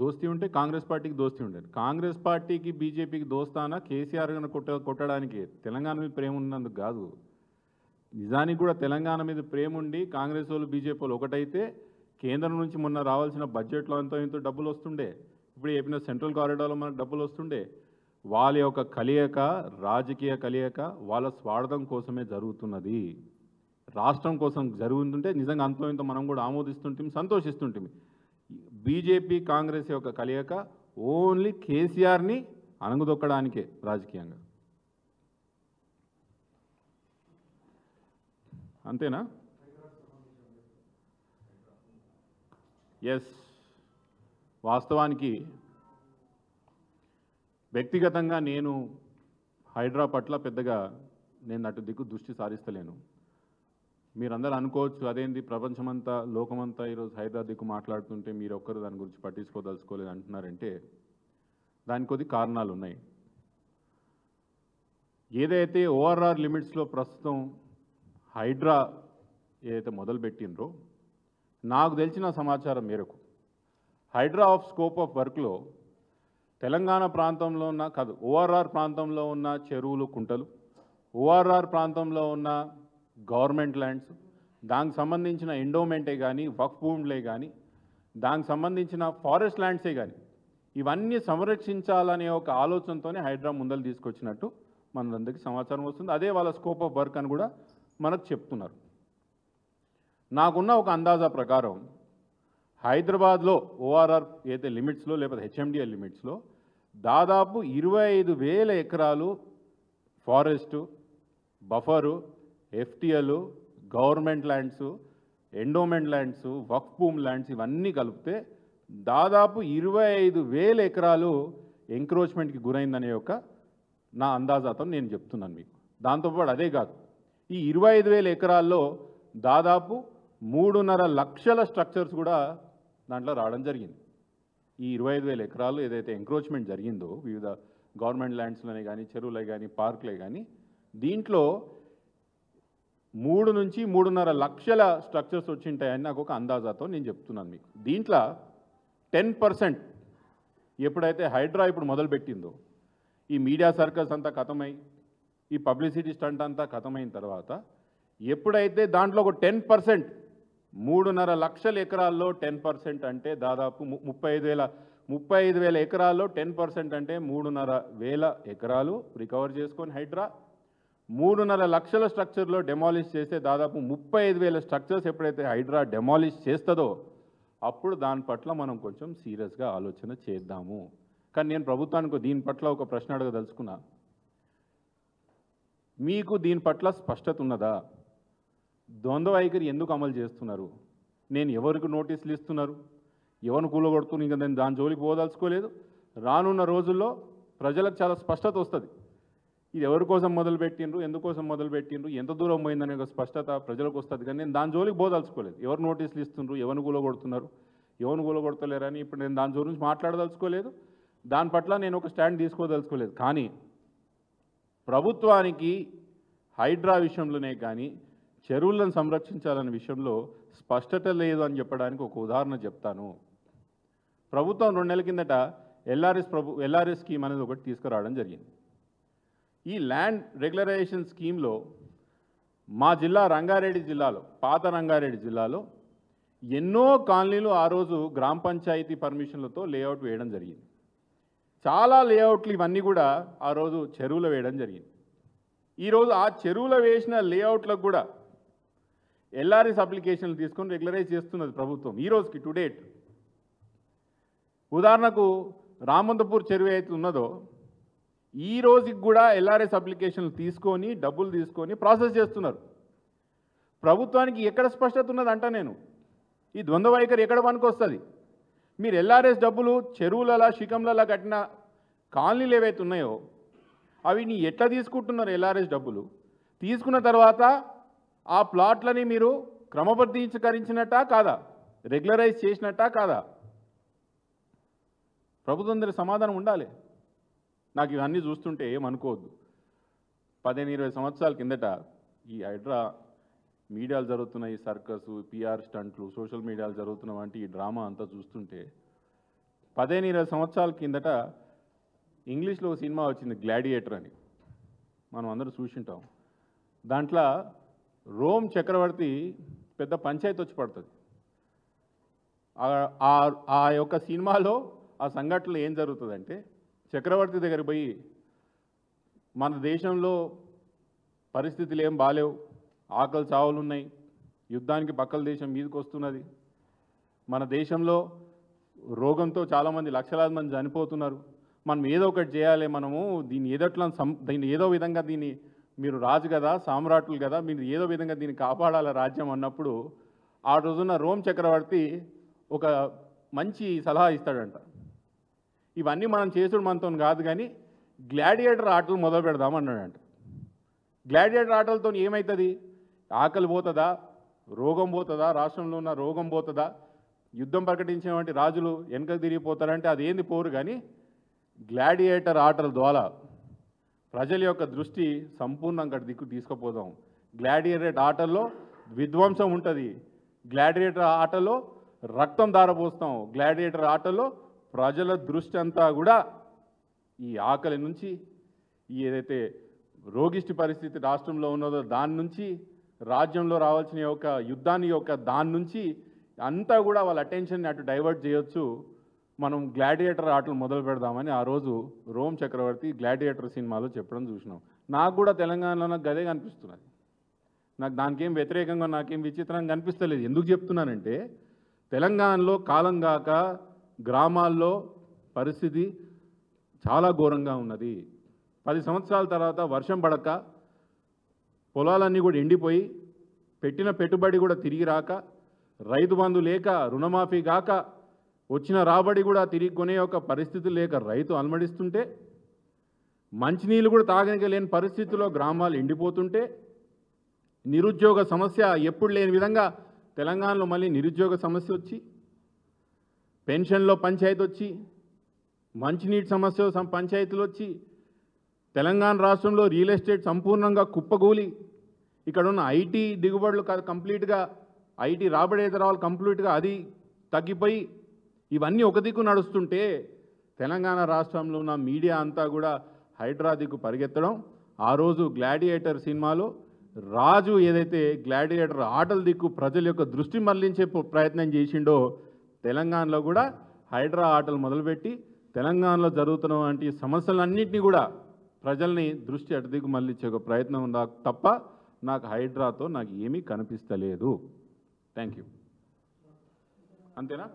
దోస్తీ ఉంటే కాంగ్రెస్ పార్టీకి దోస్తీ ఉండేది కాంగ్రెస్ పార్టీకి బీజేపీకి దోస్తానా కేసీఆర్ కొట్ట కొట్టడానికి తెలంగాణ మీద ప్రేమ ఉన్నందుకు కాదు నిజానికి కూడా తెలంగాణ మీద ప్రేమ ఉండి కాంగ్రెస్ వాళ్ళు బీజేపీ వాళ్ళు ఒకటైతే కేంద్రం నుంచి మొన్న రావాల్సిన బడ్జెట్లో ఎంతో ఎంతో డబ్బులు వస్తుండే ఇప్పుడు చెప్పిన సెంట్రల్ కారిడార్లో మనకు డబ్బులు వస్తుండే వాళ్ళ యొక్క కలియక రాజకీయ కలియక వాళ్ళ స్వార్థం కోసమే జరుగుతున్నది రాష్ట్రం కోసం జరుగుతుంటే నిజంగా అంతో ఇంత మనం కూడా ఆమోదిస్తుంటే సంతోషిస్తుంటే బీజేపీ కాంగ్రెస్ యొక్క కలియక ఓన్లీ కేసీఆర్ని అణగదొక్కడానికే రాజకీయంగా అంతేనా ఎస్ వాస్తవానికి వ్యక్తిగతంగా నేను హైడ్రా పట్ల పెద్దగా నేను అటు దిక్కు దృష్టి సారిస్తలేను మీరందరూ అనుకోవచ్చు అదేంది ప్రపంచమంతా లోకమంతా ఈరోజు హైదరా దిక్కు మాట్లాడుతుంటే మీరు ఒక్కరు దాని గురించి పట్టించుకోదలుచుకోలేదు అంటున్నారంటే దాని కొద్ది కారణాలు ఉన్నాయి ఏదైతే ఓఆర్ఆర్ లిమిట్స్లో ప్రస్తుతం హైడ్రా ఏదైతే మొదలుపెట్టినరో నాకు తెలిసిన సమాచారం మేరకు హైడ్రా ఆఫ్ స్కోప్ ఆఫ్ వర్క్లో తెలంగాణ ప్రాంతంలో ఉన్న కాదు ఓఆర్ఆర్ ప్రాంతంలో ఉన్న చెరువులు కుంటలు ఓఆర్ఆర్ ప్రాంతంలో ఉన్న గవర్నమెంట్ ల్యాండ్స్ దానికి సంబంధించిన ఎండోమెంటే కానీ వక్ భూములే కానీ దానికి సంబంధించిన ఫారెస్ట్ ల్యాండ్సే కానీ ఇవన్నీ సంరక్షించాలనే ఒక ఆలోచనతోనే హైడ్రా ముందలు తీసుకొచ్చినట్టు మనందరికీ సమాచారం వస్తుంది అదే వాళ్ళ స్కోప్ ఆఫ్ వర్క్ అని కూడా మనకు చెప్తున్నారు నాకున్న ఒక అందాజా ప్రకారం హైదరాబాద్లో ఓఆర్ఆర్ ఏదైతే లిమిట్స్లో లేకపోతే హెచ్ఎండిఎల్ లిమిట్స్లో దాదాపు ఇరవై ఐదు వేల ఎకరాలు ఫారెస్టు బఫరు ఎఫ్టిఎలు గవర్నమెంట్ ల్యాండ్స్ ఎండోమెంట్ ల్యాండ్స్ వక్ భూమ్ ల్యాండ్స్ ఇవన్నీ కలిపితే దాదాపు ఇరవై ఐదు వేల ఎకరాలు ఎంక్రోచ్మెంట్కి గురైందనే యొక్క నా అందాజాతం నేను చెప్తున్నాను మీకు దాంతోపాటు అదే కాదు ఈ ఇరవై ఐదు వేల ఎకరాల్లో దాదాపు మూడున్నర లక్షల స్ట్రక్చర్స్ కూడా దాంట్లో రావడం జరిగింది ఈ ఇరవై ఐదు వేల ఎకరాలు ఏదైతే ఎంక్రోచ్మెంట్ జరిగిందో వివిధ గవర్నమెంట్ ల్యాండ్స్లోనే కానీ చెరువులే కానీ పార్కులే కానీ దీంట్లో మూడు నుంచి మూడున్నర లక్షల స్ట్రక్చర్స్ వచ్చింటాయని నాకు ఒక అందాజాతో నేను చెప్తున్నాను మీకు దీంట్లో టెన్ పర్సెంట్ ఎప్పుడైతే హైడ్రా ఇప్పుడు మొదలుపెట్టిందో ఈ మీడియా సర్కస్ అంతా కథమై ఈ పబ్లిసిటీ స్టంట్ అంతా కథమైన తర్వాత ఎప్పుడైతే దాంట్లో ఒక టెన్ పర్సెంట్ మూడున్నర లక్షల ఎకరాల్లో టెన్ పర్సెంట్ అంటే దాదాపు ముప్పై ఐదు వేల ముప్పై ఐదు వేల ఎకరాల్లో టెన్ పర్సెంట్ అంటే మూడున్నర వేల ఎకరాలు రికవర్ చేసుకొని హైడ్రా మూడున్నర లక్షల స్ట్రక్చర్లో డెమాలిష్ చేస్తే దాదాపు ముప్పై ఐదు వేల స్ట్రక్చర్స్ ఎప్పుడైతే హైడ్రా డెమాలిష్ చేస్తుందో అప్పుడు దాని పట్ల మనం కొంచెం సీరియస్గా ఆలోచన చేద్దాము కానీ నేను ప్రభుత్వానికి దీని పట్ల ఒక ప్రశ్న అడగదలుచుకున్నా మీకు దీని పట్ల స్పష్టత ఉన్నదా ద్వంద్వ వైఖరి ఎందుకు అమలు చేస్తున్నారు నేను ఎవరికి నోటీసులు ఇస్తున్నారు ఎవరిని కూలగొడుతున్నా ఇంకా నేను దాని జోలికి పోదలుచుకోలేదు రానున్న రోజుల్లో ప్రజలకు చాలా స్పష్టత వస్తుంది ఇది ఎవరి కోసం మొదలుపెట్టిండ్రు ఎందుకోసం మొదలుపెట్టిండ్రు ఎంత దూరం పోయిందనే ఒక స్పష్టత ప్రజలకు వస్తుంది కానీ నేను దాని జోలికి పోదలుచుకోలేదు ఎవరు నోటీసులు ఇస్తుండ్రు ఎవరిని కూలగొడుతున్నారు ఎవరిని కూలగొడతలేరని ఇప్పుడు నేను దాని గురించి మాట్లాడదలుచుకోలేదు దాని పట్ల నేను ఒక స్టాండ్ తీసుకోదలుచుకోలేదు కానీ ప్రభుత్వానికి హైడ్రా విషయంలోనే కానీ చెరువులను సంరక్షించాలనే విషయంలో స్పష్టత లేదు అని చెప్పడానికి ఒక ఉదాహరణ చెప్తాను ప్రభుత్వం రెండు నెలల కిందట ఎల్ఆర్ఎస్ ప్రభు ఎల్ఆర్ఎస్ స్కీమ్ అనేది ఒకటి తీసుకురావడం జరిగింది ఈ ల్యాండ్ రెగ్యులరైజేషన్ స్కీమ్లో మా జిల్లా రంగారెడ్డి జిల్లాలో పాత రంగారెడ్డి జిల్లాలో ఎన్నో కాలనీలు ఆ రోజు గ్రామ పంచాయతీ పర్మిషన్లతో లేఅవుట్ వేయడం జరిగింది చాలా లేఅవుట్లు ఇవన్నీ కూడా ఆ రోజు చెరువులు వేయడం జరిగింది ఈరోజు ఆ చెరువులో వేసిన లేఅవుట్లకు కూడా ఎల్ఆర్ఎస్ అప్లికేషన్లు తీసుకొని రెగ్యులరైజ్ చేస్తున్నది ప్రభుత్వం ఈ రోజుకి టు డేట్ ఉదాహరణకు రామంతపూర్ చెరువు అయితే ఉన్నదో ఈ రోజుకి కూడా ఎల్ఆర్ఎస్ అప్లికేషన్లు తీసుకొని డబ్బులు తీసుకొని ప్రాసెస్ చేస్తున్నారు ప్రభుత్వానికి ఎక్కడ స్పష్టత ఉన్నది అంట నేను ఈ ద్వంద్వ వైఖరి ఎక్కడ పనికొస్తుంది మీరు ఎల్ఆర్ఎస్ డబ్బులు చెరువులలా శిఖంలలా కట్టిన కాలనీలు ఏవైతే ఉన్నాయో అవి నీ ఎట్లా తీసుకుంటున్నారు ఎల్ఆర్ఎస్ డబ్బులు తీసుకున్న తర్వాత ఆ ప్లాట్లని మీరు క్రమబద్ధీకరించినట్ట కాదా రెగ్యులరైజ్ చేసినట్ట కాదా ప్రభుత్వం దగ్గర సమాధానం ఉండాలి నాకు ఇవన్నీ చూస్తుంటే ఏమనుకోవద్దు పదిహేను ఇరవై సంవత్సరాల కిందట ఈ హైడ్రా మీడియాలు జరుగుతున్న ఈ సర్కస్ పిఆర్ స్టంట్లు సోషల్ మీడియాలు జరుగుతున్న వంటి ఈ డ్రామా అంతా చూస్తుంటే పదిహేను ఇరవై సంవత్సరాల కిందట ఇంగ్లీష్లో సినిమా వచ్చింది గ్లాడియేటర్ అని మనం అందరూ చూసింటాం దాంట్లో రోమ్ చక్రవర్తి పెద్ద పంచాయతీ వచ్చి పడుతుంది ఆ యొక్క సినిమాలో ఆ సంఘటనలో ఏం జరుగుతుందంటే చక్రవర్తి దగ్గర పోయి మన దేశంలో పరిస్థితులు ఏం బాగాలేవు ఆకలి చావులు ఉన్నాయి యుద్ధానికి పక్కల దేశం మీదకి వస్తున్నది మన దేశంలో రోగంతో చాలామంది లక్షలాది మంది చనిపోతున్నారు మనం ఏదో ఒకటి చేయాలి మనము దీన్ని ఏదో సం దీన్ని ఏదో విధంగా దీన్ని మీరు రాజు కదా సామ్రాట్లు కదా మీరు ఏదో విధంగా దీన్ని కాపాడాల రాజ్యం అన్నప్పుడు ఆ రోజున రోమ్ చక్రవర్తి ఒక మంచి సలహా ఇస్తాడంట ఇవన్నీ మనం చేసుడు మనతో కాదు కానీ గ్లాడియేటర్ ఆటలు మొదలు పెడదాం అన్నాడంట గ్లాడియేటర్ ఆటలతో ఏమవుతుంది ఆకలి పోతుందా రోగం పోతుందా రాష్ట్రంలో ఉన్న రోగం పోతుందా యుద్ధం ప్రకటించినటువంటి రాజులు వెనక తిరిగిపోతారంటే అది ఏంది పోరు కానీ గ్లాడియేటర్ ఆటల ద్వారా ప్రజల యొక్క దృష్టి సంపూర్ణంగా దిక్కు తీసుకుపోదాం గ్లాడియేటర్ ఆటల్లో విధ్వంసం ఉంటుంది గ్లాడియేటర్ ఆటలో రక్తం దారపోస్తాం గ్లాడియేటర్ ఆటలో ప్రజల దృష్టి అంతా కూడా ఈ ఆకలి నుంచి ఏదైతే రోగిష్టి పరిస్థితి రాష్ట్రంలో ఉన్నదో దాని నుంచి రాజ్యంలో రావాల్సిన యొక్క యుద్ధాన్ని యొక్క దాని నుంచి అంతా కూడా వాళ్ళ అటెన్షన్ని అటు డైవర్ట్ చేయొచ్చు మనం గ్లాడియేటర్ ఆటలు మొదలు పెడదామని ఆ రోజు రోమ్ చక్రవర్తి గ్లాడియేటర్ సినిమాలో చెప్పడం చూసినాం నాకు కూడా తెలంగాణలో నాకు గదే కనిపిస్తున్నది నాకు దానికేం వ్యతిరేకంగా నాకేం విచిత్రంగా కనిపిస్తలేదు ఎందుకు చెప్తున్నానంటే తెలంగాణలో కాలం కాక గ్రామాల్లో పరిస్థితి చాలా ఘోరంగా ఉన్నది పది సంవత్సరాల తర్వాత వర్షం పడక పొలాలన్నీ కూడా ఎండిపోయి పెట్టిన పెట్టుబడి కూడా తిరిగి రాక రైతు బంధు లేక రుణమాఫీ కాక వచ్చిన రాబడి కూడా తిరిగి కొనే ఒక పరిస్థితి లేక రైతు అలమడిస్తుంటే మంచినీళ్ళు కూడా తాగనిక లేని పరిస్థితిలో గ్రామాలు ఎండిపోతుంటే నిరుద్యోగ సమస్య ఎప్పుడు లేని విధంగా తెలంగాణలో మళ్ళీ నిరుద్యోగ సమస్య వచ్చి పెన్షన్లో పంచాయతీ వచ్చి మంచినీటి సమస్య పంచాయతీలు వచ్చి తెలంగాణ రాష్ట్రంలో రియల్ ఎస్టేట్ సంపూర్ణంగా కుప్పగూలి ఇక్కడ ఉన్న ఐటీ దిగుబడులు కంప్లీట్గా ఐటీ రాబడి ఎదురావాలి కంప్లీట్గా అది తగ్గిపోయి ఇవన్నీ ఒక దిక్కు నడుస్తుంటే తెలంగాణ రాష్ట్రంలో ఉన్న మీడియా అంతా కూడా హైడ్రా దిక్కు పరిగెత్తడం ఆ రోజు గ్లాడియేటర్ సినిమాలో రాజు ఏదైతే గ్లాడియేటర్ ఆటల దిక్కు ప్రజల యొక్క దృష్టి మళ్లించే ప్రయత్నం చేసిండో తెలంగాణలో కూడా హైడ్రా ఆటలు మొదలుపెట్టి తెలంగాణలో జరుగుతున్నటువంటి సమస్యలన్నింటినీ కూడా ప్రజల్ని దృష్టి అటుదిక్కు మళ్ళించే ఒక ప్రయత్నం నాకు తప్ప నాకు హైడ్రాతో నాకు ఏమీ కనిపిస్తలేదు థ్యాంక్ యూ అంతేనా